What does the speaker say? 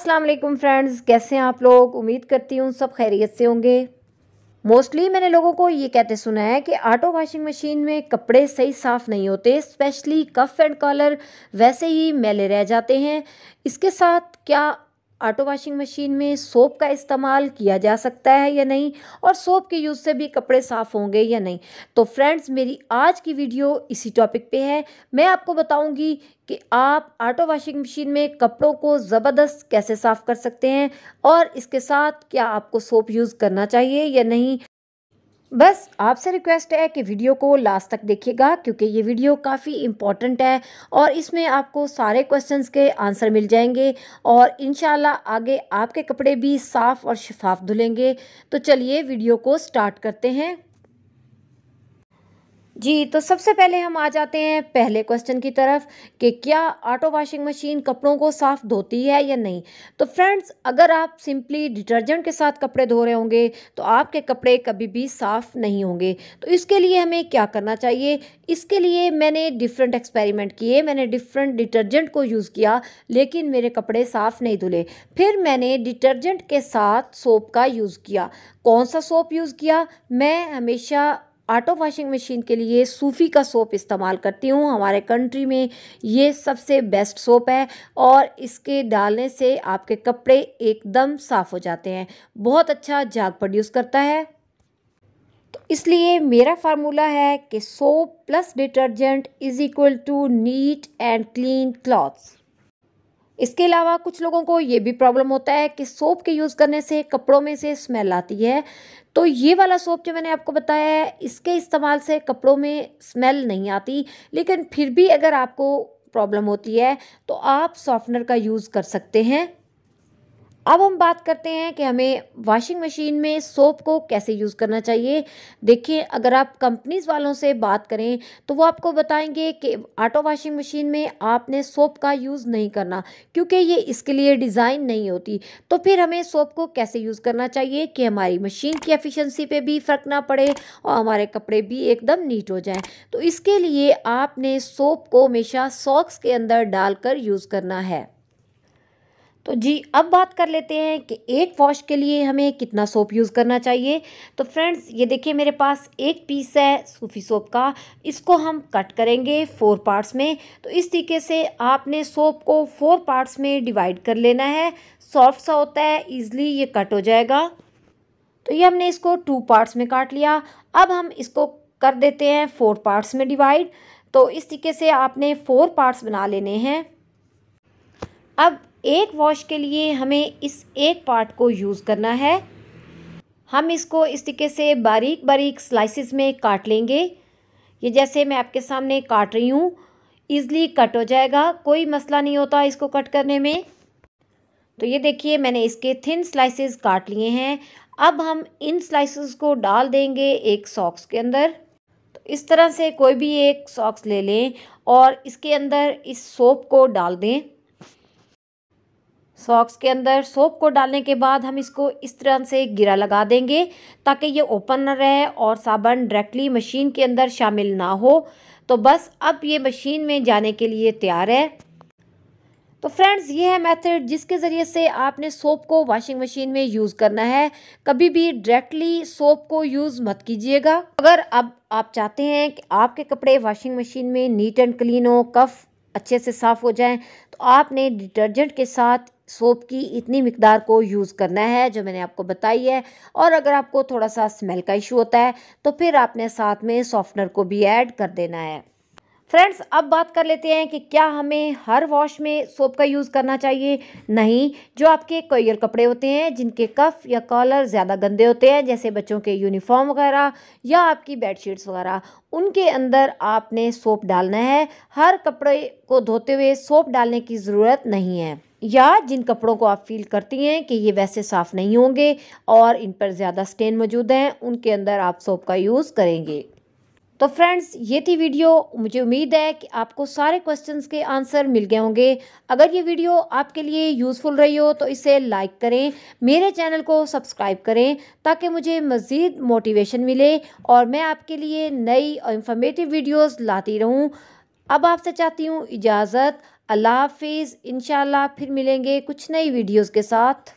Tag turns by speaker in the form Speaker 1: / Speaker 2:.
Speaker 1: Aslam friends कैसे हैं आप लोग उम्मीद करती हूँ सब खैरियत से होंगे मोस्टली मैंने लोगों को ये कहते सुना है कि आटो वाशिंग मशीन में कपड़े सही साफ़ नहीं होते स्पेशली कफ एंड कॉलर वैसे ही मैले रह जाते हैं इसके साथ क्या ऑटो वॉशिंग मशीन में सोप का इस्तेमाल किया जा सकता है या नहीं और सोप के यूज़ से भी कपड़े साफ़ होंगे या नहीं तो फ्रेंड्स मेरी आज की वीडियो इसी टॉपिक पे है मैं आपको बताऊंगी कि आप ऑटो वॉशिंग मशीन में कपड़ों को ज़बरदस्त कैसे साफ़ कर सकते हैं और इसके साथ क्या आपको सोप यूज़ करना चाहिए या नहीं बस आपसे रिक्वेस्ट है कि वीडियो को लास्ट तक देखिएगा क्योंकि ये वीडियो काफ़ी इम्पॉर्टेंट है और इसमें आपको सारे क्वेश्चंस के आंसर मिल जाएंगे और इन आगे आपके कपड़े भी साफ़ और शफाफ धुलेंगे तो चलिए वीडियो को स्टार्ट करते हैं जी तो सबसे पहले हम आ जाते हैं पहले क्वेश्चन की तरफ कि क्या ऑटो वॉशिंग मशीन कपड़ों को साफ़ धोती है या नहीं तो फ्रेंड्स अगर आप सिंपली डिटर्जेंट के साथ कपड़े धो रहे होंगे तो आपके कपड़े कभी भी साफ़ नहीं होंगे तो इसके लिए हमें क्या करना चाहिए इसके लिए मैंने डिफरेंट एक्सपेरिमेंट किए मैंने डिफरेंट डिटर्जेंट को यूज़ किया लेकिन मेरे कपड़े साफ़ नहीं धुले फिर मैंने डिटर्जेंट के साथ सोप का यूज़ किया कौन सा सोप यूज़ किया मैं हमेशा ऑटो वॉशिंग मशीन के लिए सूफ़ी का सोप इस्तेमाल करती हूँ हमारे कंट्री में ये सबसे बेस्ट सोप है और इसके डालने से आपके कपड़े एकदम साफ़ हो जाते हैं बहुत अच्छा जाग प्रोड्यूस करता है तो इसलिए मेरा फार्मूला है कि soap plus detergent is equal to neat and clean clothes इसके अलावा कुछ लोगों को ये भी प्रॉब्लम होता है कि सोप के यूज़ करने से कपड़ों में से स्मेल आती है तो ये वाला सोप जो मैंने आपको बताया है इसके इस्तेमाल से कपड़ों में स्मेल नहीं आती लेकिन फिर भी अगर आपको प्रॉब्लम होती है तो आप सॉफ्टनर का यूज़ कर सकते हैं अब हम बात करते हैं कि हमें वॉशिंग मशीन में सोप को कैसे यूज़ करना चाहिए देखिए अगर आप कंपनीज़ वालों से बात करें तो वो आपको बताएंगे कि ऑटो वॉशिंग मशीन में आपने सोप का यूज़ नहीं करना क्योंकि ये इसके लिए डिज़ाइन नहीं होती तो फिर हमें सोप को कैसे यूज़ करना चाहिए कि हमारी मशीन की एफिशेंसी पे भी फ़र्क ना पड़े और हमारे कपड़े भी एकदम नीट हो जाएँ तो इसके लिए आपने सोप को हमेशा सॉक्स के अंदर डाल यूज़ करना है तो जी अब बात कर लेते हैं कि एक वॉश के लिए हमें कितना सोप यूज़ करना चाहिए तो फ्रेंड्स ये देखिए मेरे पास एक पीस है सूफी सोप का इसको हम कट करेंगे फोर पार्ट्स में तो इस तरीके से आपने सोप को फोर पार्ट्स में डिवाइड कर लेना है सॉफ्ट सा होता है ईज़िली ये कट हो जाएगा तो ये हमने इसको टू पार्ट्स में काट लिया अब हम इसको कर देते हैं फोर पार्ट्स में डिवाइड तो इस तरीके से आपने फोर पार्ट्स बना लेने हैं अब एक वॉश के लिए हमें इस एक पार्ट को यूज़ करना है हम इसको इस तरीके से बारीक बारीक स्लाइसिस में काट लेंगे ये जैसे मैं आपके सामने काट रही हूँ ईज़िली कट हो जाएगा कोई मसला नहीं होता इसको कट करने में तो ये देखिए मैंने इसके थिन स्लाइसेस काट लिए हैं अब हम इन स्लाइसेस को डाल देंगे एक सॉक्स के अंदर तो इस तरह से कोई भी एक सॉक्स ले लें और इसके अंदर इस सोप को डाल दें सॉक्स के अंदर सोप को डालने के बाद हम इसको इस तरह से गिरा लगा देंगे ताकि ये ओपन ना रहे और साबन डायरेक्टली मशीन के अंदर शामिल ना हो तो बस अब ये मशीन में जाने के लिए तैयार है तो फ्रेंड्स ये है मेथड जिसके ज़रिए से आपने सोप को वॉशिंग मशीन में यूज़ करना है कभी भी डायरेक्टली सोप को यूज़ मत कीजिएगा अगर अब आप चाहते हैं कि आपके कपड़े वॉशिंग मशीन में नीट एंड क्लीन हो कफ़ अच्छे से साफ़ हो जाएँ तो आपने डिटर्जेंट के साथ सोप की इतनी मकदार को यूज़ करना है जो मैंने आपको बताई है और अगर आपको थोड़ा सा स्मेल का इशू होता है तो फिर आपने साथ में सॉफ्टनर को भी ऐड कर देना है फ्रेंड्स अब बात कर लेते हैं कि क्या हमें हर वॉश में सोप का यूज़ करना चाहिए नहीं जो आपके कोयर कपड़े होते हैं जिनके कफ या कॉलर ज़्यादा गंदे होते हैं जैसे बच्चों के यूनिफॉर्म वगैरह या आपकी बेडशीट्स वगैरह उनके अंदर आपने सोप डालना है हर कपड़े को धोते हुए सोप डालने की ज़रूरत नहीं है या जिन कपड़ों को आप फील करती हैं कि ये वैसे साफ़ नहीं होंगे और इन पर ज़्यादा स्टेन मौजूद हैं उनके अंदर आप सोप का यूज़ करेंगे तो फ्रेंड्स ये थी वीडियो मुझे उम्मीद है कि आपको सारे क्वेश्चंस के आंसर मिल गए होंगे अगर ये वीडियो आपके लिए यूज़फुल रही हो तो इसे लाइक करें मेरे चैनल को सब्सक्राइब करें ताकि मुझे मज़ीद मोटिवेशन मिले और मैं आपके लिए नई और इन्फॉर्मेटिव वीडियोस लाती रहूं अब आपसे चाहती हूँ इजाज़त अल्लाह हाफिज़ इन फिर मिलेंगे कुछ नई वीडियोज़ के साथ